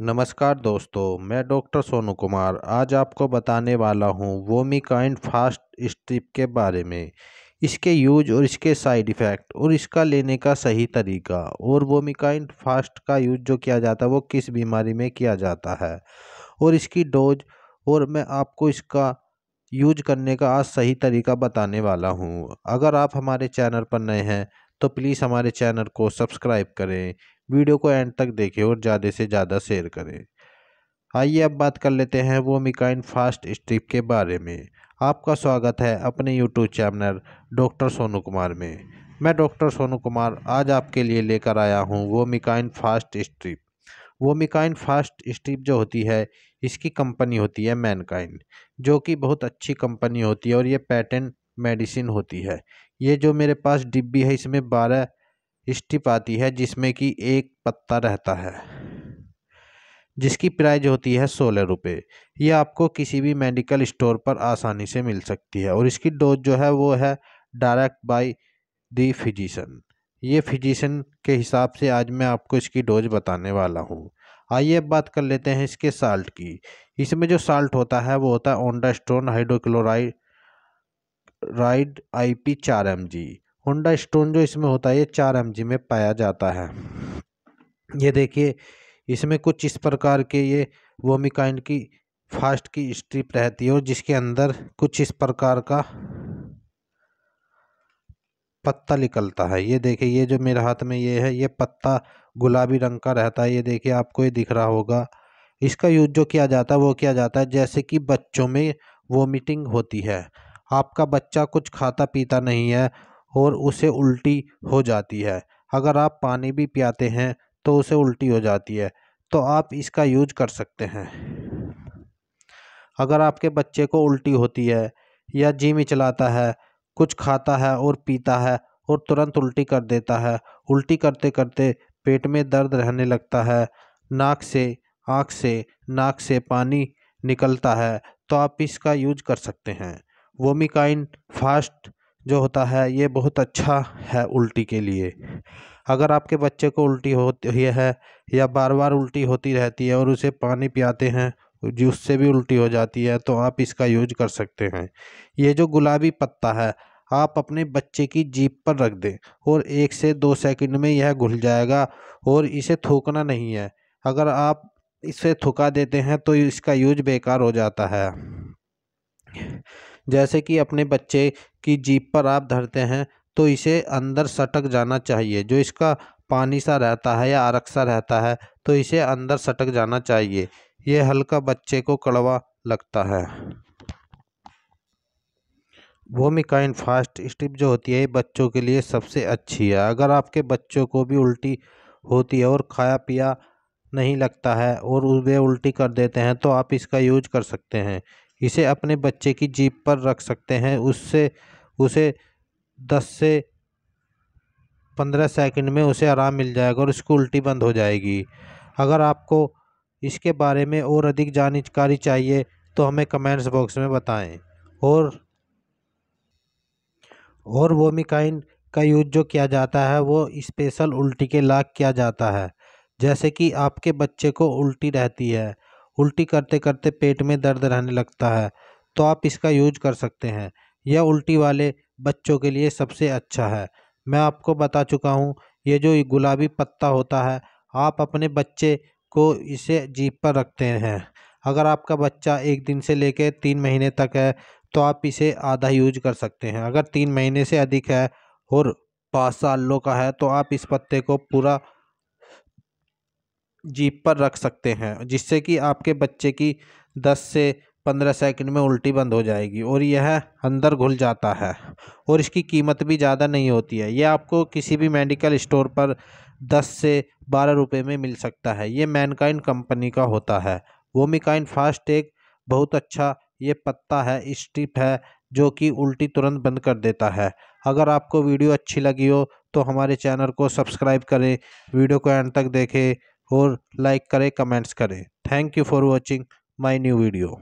नमस्कार दोस्तों मैं डॉक्टर सोनू कुमार आज आपको बताने वाला हूँ वोमिकाइंड फास्ट स्ट्रिप के बारे में इसके यूज और इसके साइड इफ़ेक्ट और इसका लेने का सही तरीका और वोमिकाइंड फास्ट का यूज जो किया जाता है वो किस बीमारी में किया जाता है और इसकी डोज और मैं आपको इसका यूज करने का आज सही तरीका बताने वाला हूँ अगर आप हमारे चैनल पर नए हैं तो प्लीज़ हमारे चैनल को सब्सक्राइब करें वीडियो को एंड तक देखें और ज़्यादा से ज़्यादा शेयर करें आइए अब बात कर लेते हैं वो मिकाइन फास्ट स्ट्रिप के बारे में आपका स्वागत है अपने YouTube channel doctor Sonu Kumar में मैं डॉक्टर सोनू कुमार आज आपके लिए लेकर आया हूँ वो मिकाइन फास्ट स्ट्रिप वो मिकाइन फास्ट स्ट्रिप जो होती है इसकी कंपनी होती है मैनकाइन जो कि बहुत अच्छी कंपनी होती है और ये पैटेंट मेडिसिन होती है ये जो मेरे पास डिब्बी है इसमें बारह स्टिप आती है जिसमें कि एक पत्ता रहता है जिसकी प्राइज होती है सोलह रुपये ये आपको किसी भी मेडिकल स्टोर पर आसानी से मिल सकती है और इसकी डोज जो है वो है डायरेक्ट बाय दी फिजिशन ये फिजिशन के हिसाब से आज मैं आपको इसकी डोज बताने वाला हूँ आइए अब बात कर लेते हैं इसके साल्ट की इसमें जो साल्ट होता है वो होता है ओंडा स्टोन हाइड्रोक्लोराइड राइड एम जी होंडा स्टोन जो इसमें होता है ये जी में पाया जाता है ये देखिए इसमें कुछ इस प्रकार के ये वोमिकाइंड की फास्ट की स्ट्रिप रहती है और जिसके अंदर कुछ इस प्रकार का पत्ता निकलता है ये देखिए ये जो मेरे हाथ में ये है ये पत्ता गुलाबी रंग का रहता है ये देखिए आपको ये दिख रहा होगा इसका यूज जो किया जाता है वो किया जाता है जैसे कि बच्चों में वोमिटिंग होती है आपका बच्चा कुछ खाता पीता नहीं है और उसे उल्टी हो जाती है अगर आप पानी भी पियाते हैं तो उसे उल्टी हो जाती है तो आप इसका यूज कर सकते हैं अगर आपके बच्चे को उल्टी होती है या जिम चलाता है कुछ खाता है और पीता है और तुरंत उल्टी कर देता है उल्टी करते करते पेट में दर्द रहने लगता है नाक से आँख से नाक से पानी निकलता है तो आप इसका यूज कर सकते हैं वोमिकाइन फास्ट जो होता है ये बहुत अच्छा है उल्टी के लिए अगर आपके बच्चे को उल्टी होती है या बार बार उल्टी होती रहती है और उसे पानी पियाते हैं जूस से भी उल्टी हो जाती है तो आप इसका यूज कर सकते हैं ये जो गुलाबी पत्ता है आप अपने बच्चे की जीप पर रख दें और एक से दो सेकंड में यह घुल जाएगा और इसे थूकना नहीं है अगर आप इसे थुका देते हैं तो इसका यूज बेकार हो जाता है जैसे कि अपने बच्चे की जीप पर आप धरते हैं तो इसे अंदर सटक जाना चाहिए जो इसका पानी सा रहता है या आरक सा रहता है तो इसे अंदर सटक जाना चाहिए यह हल्का बच्चे को कड़वा लगता है मिकाइन फास्ट स्टिप जो होती है बच्चों के लिए सबसे अच्छी है अगर आपके बच्चों को भी उल्टी होती है और खाया पिया नहीं लगता है और वे उल्टी कर देते हैं तो आप इसका यूज कर सकते हैं इसे अपने बच्चे की जीप पर रख सकते हैं उससे उसे दस से पंद्रह सेकंड में उसे आराम मिल जाएगा और इसकी उल्टी बंद हो जाएगी अगर आपको इसके बारे में और अधिक जानकारी चाहिए तो हमें कमेंट्स बॉक्स में बताएं और और वोमिकाइन का यूज जो किया जाता है वो स्पेशल उल्टी के लाग किया जाता है जैसे कि आपके बच्चे को उल्टी रहती है उल्टी करते करते पेट में दर्द रहने लगता है तो आप इसका यूज कर सकते हैं यह उल्टी वाले बच्चों के लिए सबसे अच्छा है मैं आपको बता चुका हूँ ये जो गुलाबी पत्ता होता है आप अपने बच्चे को इसे जीप पर रखते हैं अगर आपका बच्चा एक दिन से लेकर तीन महीने तक है तो आप इसे आधा यूज कर सकते हैं अगर तीन महीने से अधिक है और पाँच सालों का है तो आप इस पत्ते को पूरा जीप पर रख सकते हैं जिससे कि आपके बच्चे की दस से पंद्रह सेकंड में उल्टी बंद हो जाएगी और यह अंदर घुल जाता है और इसकी कीमत भी ज़्यादा नहीं होती है यह आपको किसी भी मेडिकल स्टोर पर दस से बारह रुपये में मिल सकता है ये मैनकाइन कंपनी का होता है वोमिकाइन एक बहुत अच्छा ये पत्ता है स्टिप है जो कि उल्टी तुरंत बंद कर देता है अगर आपको वीडियो अच्छी लगी हो तो हमारे चैनल को सब्सक्राइब करें वीडियो को एंड तक देखें और लाइक करें कमेंट्स करें thank you for watching my new video